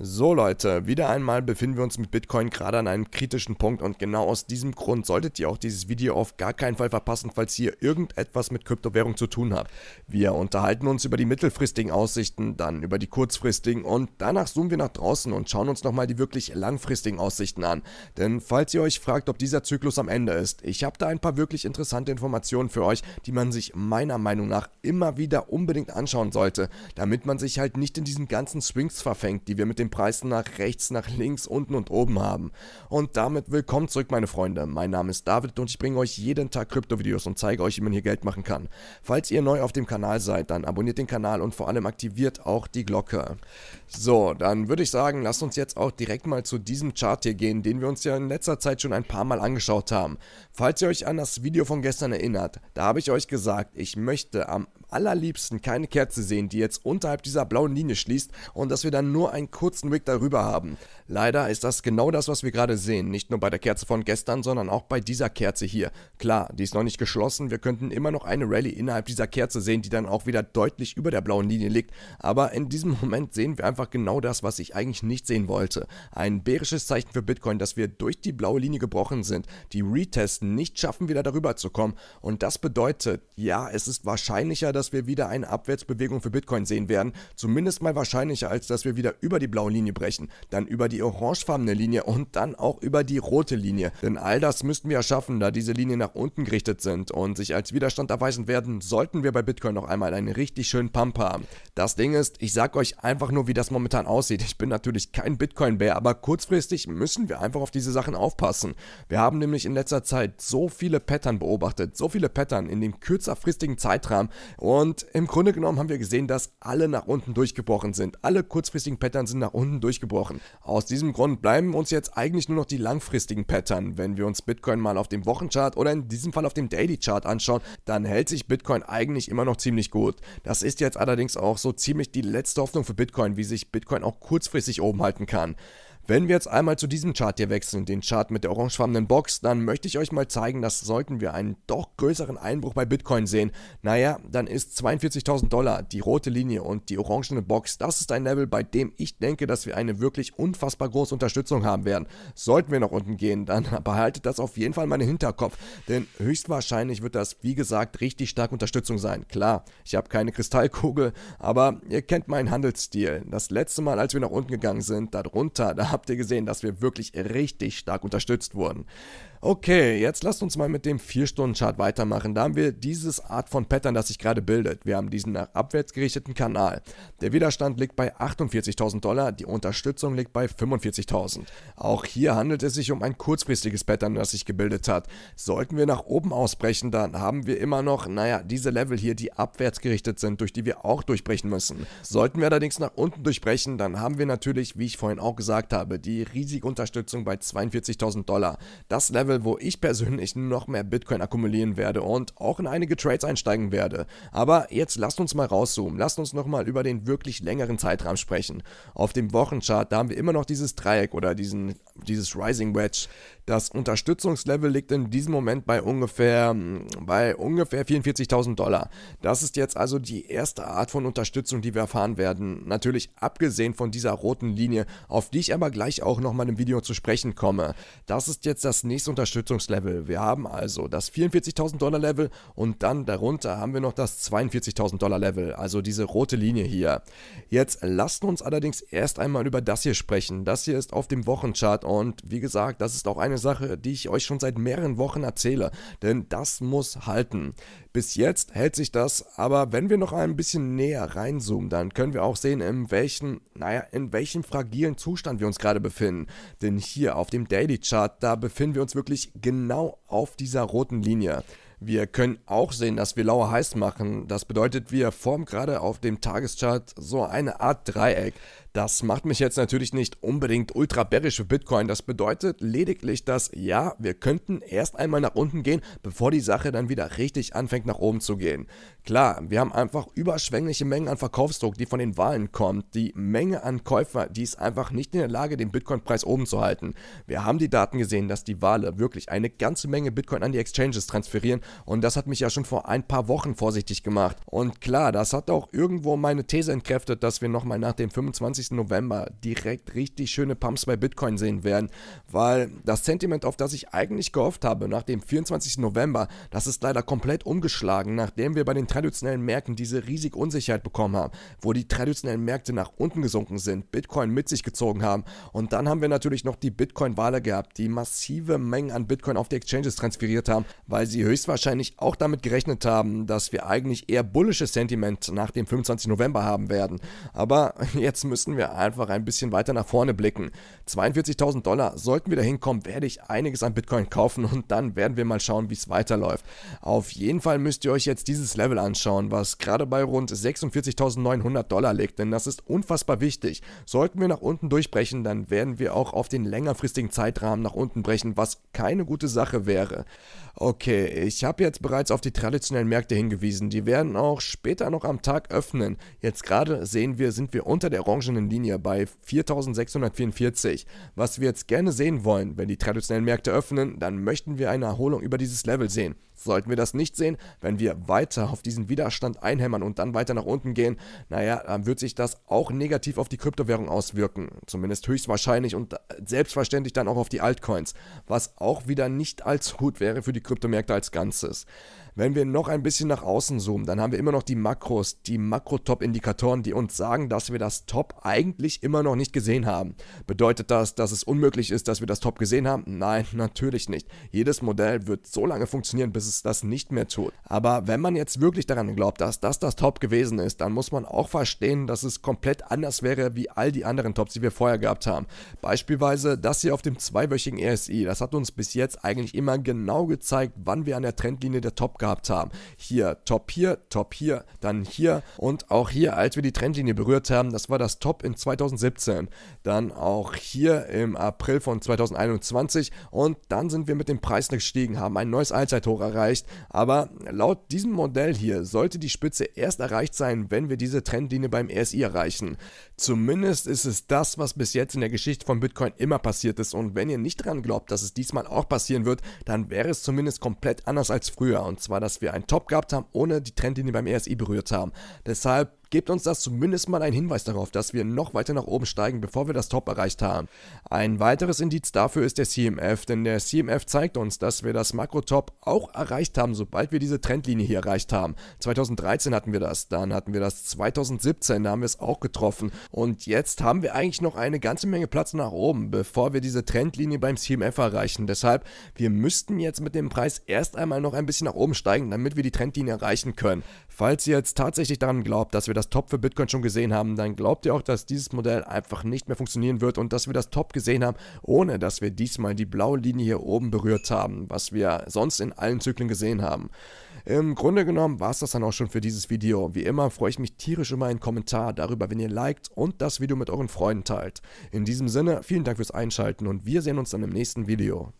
So Leute, wieder einmal befinden wir uns mit Bitcoin gerade an einem kritischen Punkt und genau aus diesem Grund solltet ihr auch dieses Video auf gar keinen Fall verpassen, falls ihr irgendetwas mit Kryptowährung zu tun habt. Wir unterhalten uns über die mittelfristigen Aussichten, dann über die kurzfristigen und danach zoomen wir nach draußen und schauen uns nochmal die wirklich langfristigen Aussichten an. Denn falls ihr euch fragt, ob dieser Zyklus am Ende ist, ich habe da ein paar wirklich interessante Informationen für euch, die man sich meiner Meinung nach immer wieder unbedingt anschauen sollte, damit man sich halt nicht in diesen ganzen Swings verfängt, die wir mit dem den Preis nach rechts, nach links, unten und oben haben. Und damit willkommen zurück meine Freunde, mein Name ist David und ich bringe euch jeden Tag Krypto-Videos und zeige euch, wie man hier Geld machen kann. Falls ihr neu auf dem Kanal seid, dann abonniert den Kanal und vor allem aktiviert auch die Glocke. So, dann würde ich sagen, lasst uns jetzt auch direkt mal zu diesem Chart hier gehen, den wir uns ja in letzter Zeit schon ein paar Mal angeschaut haben. Falls ihr euch an das Video von gestern erinnert, da habe ich euch gesagt, ich möchte am allerliebsten keine Kerze sehen, die jetzt unterhalb dieser blauen Linie schließt und dass wir dann nur einen kurzen Weg darüber haben. Leider ist das genau das, was wir gerade sehen, nicht nur bei der Kerze von gestern, sondern auch bei dieser Kerze hier. Klar, die ist noch nicht geschlossen, wir könnten immer noch eine Rallye innerhalb dieser Kerze sehen, die dann auch wieder deutlich über der blauen Linie liegt, aber in diesem Moment sehen wir einfach genau das, was ich eigentlich nicht sehen wollte. Ein bärisches Zeichen für Bitcoin, dass wir durch die blaue Linie gebrochen sind, die Retests nicht schaffen, wieder darüber zu kommen und das bedeutet, ja, es ist wahrscheinlicher, dass wir wieder eine Abwärtsbewegung für Bitcoin sehen werden. Zumindest mal wahrscheinlicher, als dass wir wieder über die blaue Linie brechen, dann über die orangefarbene Linie und dann auch über die rote Linie. Denn all das müssten wir schaffen, da diese Linien nach unten gerichtet sind und sich als Widerstand erweisen werden, sollten wir bei Bitcoin noch einmal einen richtig schönen Pump haben. Das Ding ist, ich sag euch einfach nur, wie das momentan aussieht. Ich bin natürlich kein Bitcoin-Bär, aber kurzfristig müssen wir einfach auf diese Sachen aufpassen. Wir haben nämlich in letzter Zeit so viele Pattern beobachtet, so viele Pattern in dem kürzerfristigen Zeitrahmen und im Grunde genommen haben wir gesehen, dass alle nach unten durchgebrochen sind. Alle kurzfristigen Pattern sind nach unten durchgebrochen. Aus diesem Grund bleiben uns jetzt eigentlich nur noch die langfristigen Pattern. Wenn wir uns Bitcoin mal auf dem Wochenchart oder in diesem Fall auf dem Daily Chart anschauen, dann hält sich Bitcoin eigentlich immer noch ziemlich gut. Das ist jetzt allerdings auch so ziemlich die letzte Hoffnung für Bitcoin, wie sich Bitcoin auch kurzfristig oben halten kann. Wenn wir jetzt einmal zu diesem Chart hier wechseln, den Chart mit der orangefarbenen Box, dann möchte ich euch mal zeigen, dass sollten wir einen doch größeren Einbruch bei Bitcoin sehen, naja, dann ist 42.000 Dollar die rote Linie und die orangene Box, das ist ein Level, bei dem ich denke, dass wir eine wirklich unfassbar große Unterstützung haben werden. Sollten wir nach unten gehen, dann behaltet das auf jeden Fall mal im Hinterkopf, denn höchstwahrscheinlich wird das, wie gesagt, richtig stark Unterstützung sein. Klar, ich habe keine Kristallkugel, aber ihr kennt meinen Handelsstil. Das letzte Mal, als wir nach unten gegangen sind, darunter, da habt ihr gesehen, dass wir wirklich richtig stark unterstützt wurden. Okay, jetzt lasst uns mal mit dem 4-Stunden-Chart weitermachen. Da haben wir dieses Art von Pattern, das sich gerade bildet. Wir haben diesen nach abwärts gerichteten Kanal. Der Widerstand liegt bei 48.000 Dollar, die Unterstützung liegt bei 45.000. Auch hier handelt es sich um ein kurzfristiges Pattern, das sich gebildet hat. Sollten wir nach oben ausbrechen, dann haben wir immer noch, naja, diese Level hier, die abwärts gerichtet sind, durch die wir auch durchbrechen müssen. Sollten wir allerdings nach unten durchbrechen, dann haben wir natürlich, wie ich vorhin auch gesagt habe, die riesige bei 42.000 Dollar. Das Level Level, wo ich persönlich noch mehr Bitcoin akkumulieren werde und auch in einige Trades einsteigen werde. Aber jetzt lasst uns mal rauszoomen, lasst uns nochmal über den wirklich längeren Zeitraum sprechen. Auf dem Wochenchart, da haben wir immer noch dieses Dreieck oder diesen, dieses Rising Wedge. Das Unterstützungslevel liegt in diesem Moment bei ungefähr, hm, bei ungefähr 44.000 Dollar. Das ist jetzt also die erste Art von Unterstützung, die wir erfahren werden. Natürlich abgesehen von dieser roten Linie, auf die ich aber gleich auch nochmal im Video zu sprechen komme. Das ist jetzt das nächste Unterstützungslevel Unterstützungslevel. Wir haben also das 44.000 Dollar Level und dann darunter haben wir noch das 42.000 Dollar Level, also diese rote Linie hier. Jetzt lasst uns allerdings erst einmal über das hier sprechen. Das hier ist auf dem Wochenchart und wie gesagt, das ist auch eine Sache, die ich euch schon seit mehreren Wochen erzähle, denn das muss halten. Bis jetzt hält sich das, aber wenn wir noch ein bisschen näher reinzoomen, dann können wir auch sehen, in welchen, naja, in welchem fragilen Zustand wir uns gerade befinden. Denn hier auf dem Daily Chart, da befinden wir uns wirklich genau auf dieser roten Linie. Wir können auch sehen, dass wir lauer heiß machen. Das bedeutet, wir formen gerade auf dem Tageschart so eine Art Dreieck. Das macht mich jetzt natürlich nicht unbedingt ultra bärisch für Bitcoin. Das bedeutet lediglich, dass ja, wir könnten erst einmal nach unten gehen, bevor die Sache dann wieder richtig anfängt nach oben zu gehen. Klar, wir haben einfach überschwängliche Mengen an Verkaufsdruck, die von den Wahlen kommt. Die Menge an Käufer, die ist einfach nicht in der Lage, den Bitcoin-Preis oben zu halten. Wir haben die Daten gesehen, dass die Wale wirklich eine ganze Menge Bitcoin an die Exchanges transferieren und das hat mich ja schon vor ein paar Wochen vorsichtig gemacht. Und klar, das hat auch irgendwo meine These entkräftet, dass wir nochmal nach dem 25. 20. November direkt richtig schöne Pumps bei Bitcoin sehen werden, weil das Sentiment, auf das ich eigentlich gehofft habe, nach dem 24. November, das ist leider komplett umgeschlagen, nachdem wir bei den traditionellen Märkten diese riesige Unsicherheit bekommen haben, wo die traditionellen Märkte nach unten gesunken sind, Bitcoin mit sich gezogen haben und dann haben wir natürlich noch die Bitcoin-Wale gehabt, die massive Mengen an Bitcoin auf die Exchanges transferiert haben, weil sie höchstwahrscheinlich auch damit gerechnet haben, dass wir eigentlich eher bullisches Sentiment nach dem 25. November haben werden. Aber jetzt müssen sollten wir einfach ein bisschen weiter nach vorne blicken. 42.000 Dollar, sollten wir da hinkommen, werde ich einiges an Bitcoin kaufen und dann werden wir mal schauen, wie es weiterläuft. Auf jeden Fall müsst ihr euch jetzt dieses Level anschauen, was gerade bei rund 46.900 Dollar liegt, denn das ist unfassbar wichtig. Sollten wir nach unten durchbrechen, dann werden wir auch auf den längerfristigen Zeitrahmen nach unten brechen, was keine gute Sache wäre. Okay, ich habe jetzt bereits auf die traditionellen Märkte hingewiesen, die werden auch später noch am Tag öffnen. Jetzt gerade sehen wir, sind wir unter der orangenen grünen Linie bei 4644. Was wir jetzt gerne sehen wollen, wenn die traditionellen Märkte öffnen, dann möchten wir eine Erholung über dieses Level sehen. Sollten wir das nicht sehen, wenn wir weiter auf diesen Widerstand einhämmern und dann weiter nach unten gehen, naja, dann wird sich das auch negativ auf die Kryptowährung auswirken. Zumindest höchstwahrscheinlich und selbstverständlich dann auch auf die Altcoins, was auch wieder nicht als gut wäre für die Kryptomärkte als Ganzes. Wenn wir noch ein bisschen nach außen zoomen, dann haben wir immer noch die Makros, die Makro-Top-Indikatoren, die uns sagen, dass wir das Top eigentlich immer noch nicht gesehen haben. Bedeutet das, dass es unmöglich ist, dass wir das Top gesehen haben? Nein, natürlich nicht. Jedes Modell wird so lange funktionieren, bis ist es das nicht mehr tut. Aber wenn man jetzt wirklich daran glaubt, dass das das Top gewesen ist, dann muss man auch verstehen, dass es komplett anders wäre wie all die anderen Tops, die wir vorher gehabt haben. Beispielsweise das hier auf dem zweiwöchigen RSI. E das hat uns bis jetzt eigentlich immer genau gezeigt, wann wir an der Trendlinie der Top gehabt haben. Hier Top hier, Top hier, dann hier und auch hier, als wir die Trendlinie berührt haben, das war das Top in 2017. Dann auch hier im April von 2021 und dann sind wir mit dem Preis gestiegen, haben ein neues Allzeithoch erreicht erreicht. Aber laut diesem Modell hier sollte die Spitze erst erreicht sein, wenn wir diese Trendlinie beim RSI erreichen. Zumindest ist es das, was bis jetzt in der Geschichte von Bitcoin immer passiert ist. Und wenn ihr nicht daran glaubt, dass es diesmal auch passieren wird, dann wäre es zumindest komplett anders als früher. Und zwar, dass wir einen Top gehabt haben, ohne die Trendlinie beim RSI berührt haben. Deshalb gebt uns das zumindest mal einen Hinweis darauf, dass wir noch weiter nach oben steigen, bevor wir das Top erreicht haben. Ein weiteres Indiz dafür ist der CMF, denn der CMF zeigt uns, dass wir das Makro-Top auch erreicht haben, sobald wir diese Trendlinie hier erreicht haben. 2013 hatten wir das, dann hatten wir das 2017, da haben wir es auch getroffen und jetzt haben wir eigentlich noch eine ganze Menge Platz nach oben, bevor wir diese Trendlinie beim CMF erreichen. Deshalb, wir müssten jetzt mit dem Preis erst einmal noch ein bisschen nach oben steigen, damit wir die Trendlinie erreichen können. Falls ihr jetzt tatsächlich daran glaubt, dass wir das das Top für Bitcoin schon gesehen haben, dann glaubt ihr auch, dass dieses Modell einfach nicht mehr funktionieren wird und dass wir das Top gesehen haben, ohne dass wir diesmal die blaue Linie hier oben berührt haben, was wir sonst in allen Zyklen gesehen haben. Im Grunde genommen war es das dann auch schon für dieses Video. Wie immer freue ich mich tierisch über einen Kommentar darüber, wenn ihr liked und das Video mit euren Freunden teilt. In diesem Sinne, vielen Dank fürs Einschalten und wir sehen uns dann im nächsten Video.